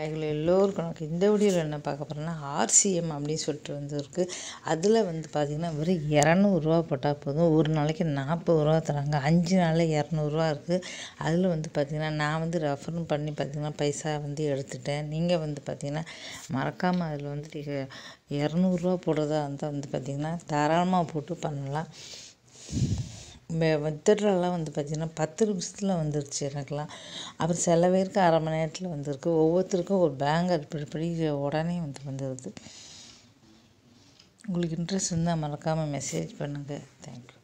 நாயகள் எல்லோருக்கும் நமக்கு இந்த வீடியோவில் என்ன பார்க்க போகிறோம்னா ஆர்சிஎம் அப்படின்னு சொல்லிட்டு வந்துருக்கு அதில் வந்து பார்த்திங்கன்னா வெறும் இரநூறுவா போட்டால் போதும் ஒரு நாளைக்கு நாற்பது ரூபா தராங்க அஞ்சு நாளில் இரநூறுவா இருக்குது அதில் வந்து பார்த்திங்கன்னா நான் வந்து ரெஃபரும் பண்ணி பார்த்திங்கன்னா பைசா வந்து எடுத்துட்டேன் நீங்கள் வந்து பார்த்திங்கன்னா மறக்காமல் அதில் வந்துட்டு இரநூறுவா போடுறதா இருந்தால் வந்து பார்த்திங்கன்னா தாராளமாக போட்டு பண்ணலாம் திருடெல்லாம் வந்து பார்த்திங்கன்னா பத்து நிமிஷத்தில் வந்துருச்சு எனக்குலாம் அப்புறம் சில பேருக்கு அரை மணி நேரத்தில் வந்திருக்கு ஒவ்வொருத்தருக்கும் ஒரு பேங்க் இப்படி இப்படி உடனே வந்து வந்துடுது உங்களுக்கு இன்ட்ரெஸ்ட் இருந்தால் மறக்காமல் மெசேஜ் பண்ணுங்கள் தேங்க்யூ